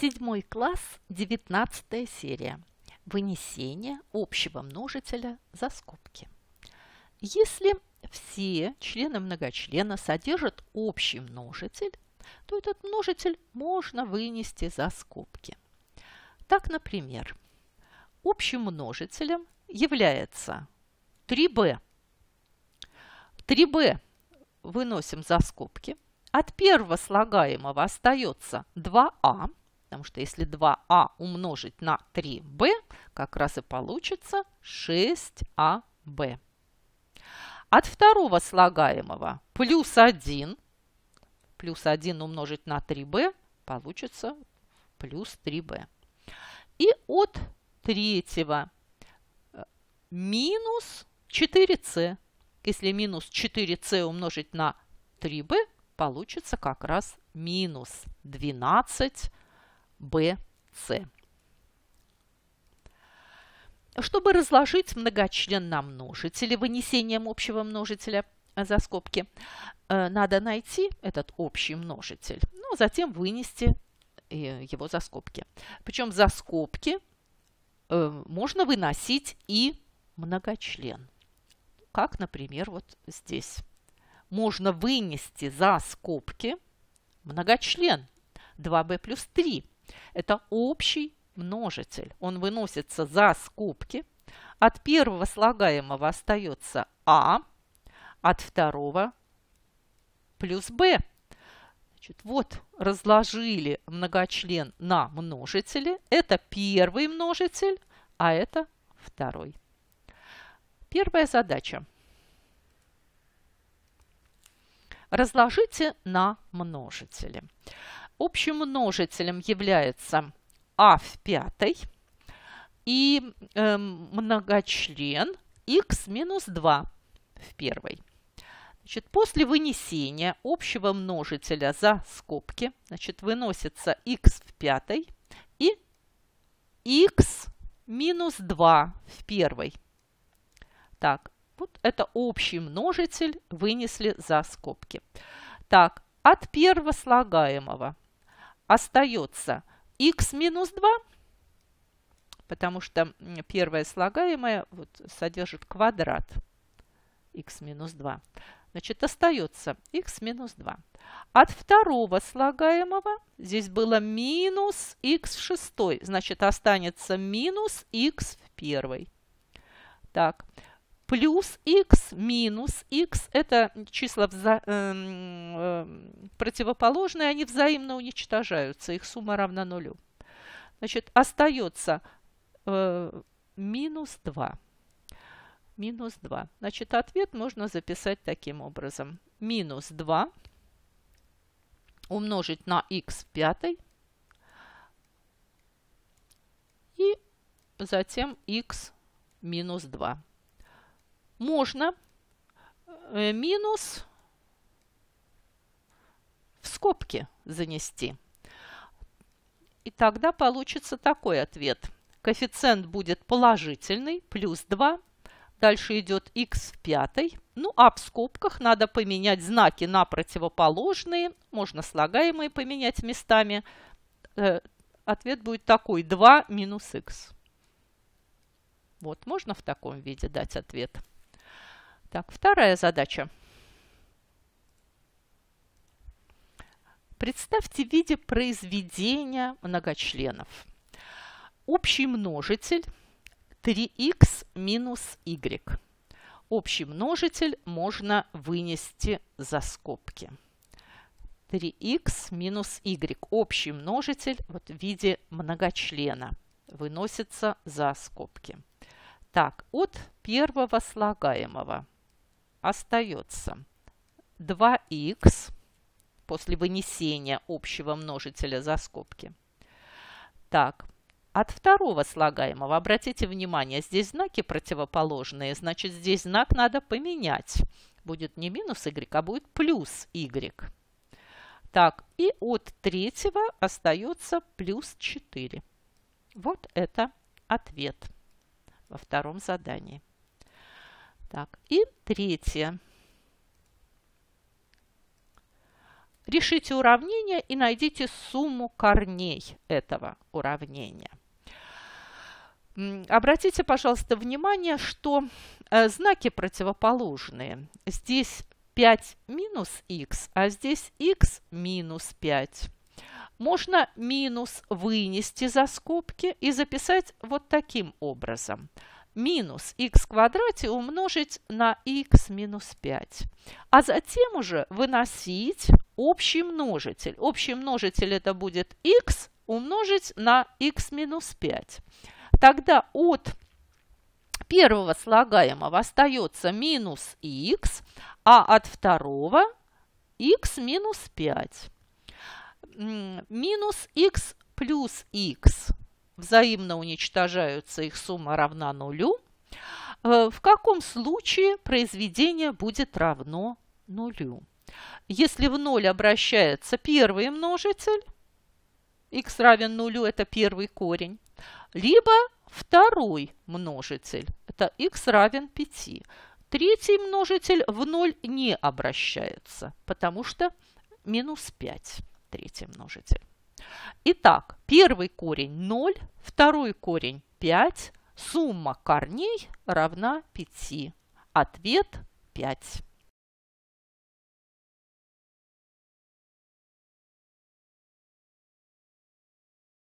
Седьмой класс, девятнадцатая серия. Вынесение общего множителя за скобки. Если все члены многочлена содержат общий множитель, то этот множитель можно вынести за скобки. Так, например, общим множителем является 3b. 3b выносим за скобки. От первого слагаемого остается 2 a. А. Потому что если 2а а умножить на 3b, как раз и получится 6аб. От второго слагаемого плюс 1, плюс 1 умножить на 3b, получится плюс 3b. И от третьего э, минус 4c. Если минус 4c умножить на 3b, получится как раз минус 12 б, BC. Чтобы разложить многочлен на множители вынесением общего множителя э, за скобки, э, надо найти этот общий множитель, ну, затем вынести э, его за скобки. Причем за скобки можно выносить и многочлен, как, например, вот здесь. Можно вынести за скобки многочлен 2b плюс 3 это общий множитель. Он выносится за скобки. От первого слагаемого остается А, от второго плюс Б. Значит, вот разложили многочлен на множители. Это первый множитель, а это второй. Первая задача. Разложите на множители общим множителем является а в пятой и э, многочлен х минус 2 в первой. Значит, после вынесения общего множителя за скобки значит, выносится х в пятой и х минус 2 в первой. Так, вот это общий множитель вынесли за скобки. Так, от первого слагаемого остается x минус 2, потому что первое слагаемое вот, содержит квадрат x минус 2. Значит, остается x минус 2. От второго слагаемого здесь было минус x в шестой, значит, останется минус x в первой. Так, плюс x минус x – это числа вза э, противоположные, они взаимно уничтожаются, их сумма равна нулю. Значит, остается э, минус 2. Минус 2. Значит, ответ можно записать таким образом. Минус 2 умножить на x в пятой и затем x минус 2 можно э, минус в скобки занести. И тогда получится такой ответ. Коэффициент будет положительный, плюс 2. Дальше идет x в пятой. Ну, а в скобках надо поменять знаки на противоположные. Можно слагаемые поменять местами. Э, ответ будет такой 2 минус x. Вот, можно в таком виде дать ответ. Так, вторая задача. Представьте в виде произведения многочленов. Общий множитель 3х минус y. Общий множитель можно вынести за скобки. 3х минус y. Общий множитель вот, в виде многочлена выносится за скобки. Так, от первого слагаемого – остается 2х после вынесения общего множителя за скобки. Так, от второго слагаемого, обратите внимание, здесь знаки противоположные, значит здесь знак надо поменять. Будет не минус y, а будет плюс y. Так, и от третьего остается плюс 4. Вот это ответ во втором задании. Так, и третье. Решите уравнение и найдите сумму корней этого уравнения. Обратите, пожалуйста, внимание, что э, знаки противоположные. Здесь 5 минус x, а здесь x минус 5. Можно минус вынести за скобки и записать вот таким образом – минус x в квадрате умножить на x минус 5. А затем уже выносить общий множитель. Общий множитель это будет x умножить на x минус 5. Тогда от первого слагаемого остается минус x, а от второго x минус 5. Минус x плюс x взаимно уничтожаются, их сумма равна нулю, э, в каком случае произведение будет равно нулю? Если в ноль обращается первый множитель, x равен нулю, это первый корень, либо второй множитель, это x равен 5. Третий множитель в ноль не обращается, потому что минус 5 третий множитель. Итак, первый корень 0, второй корень 5. Сумма корней равна 5. Ответ 5.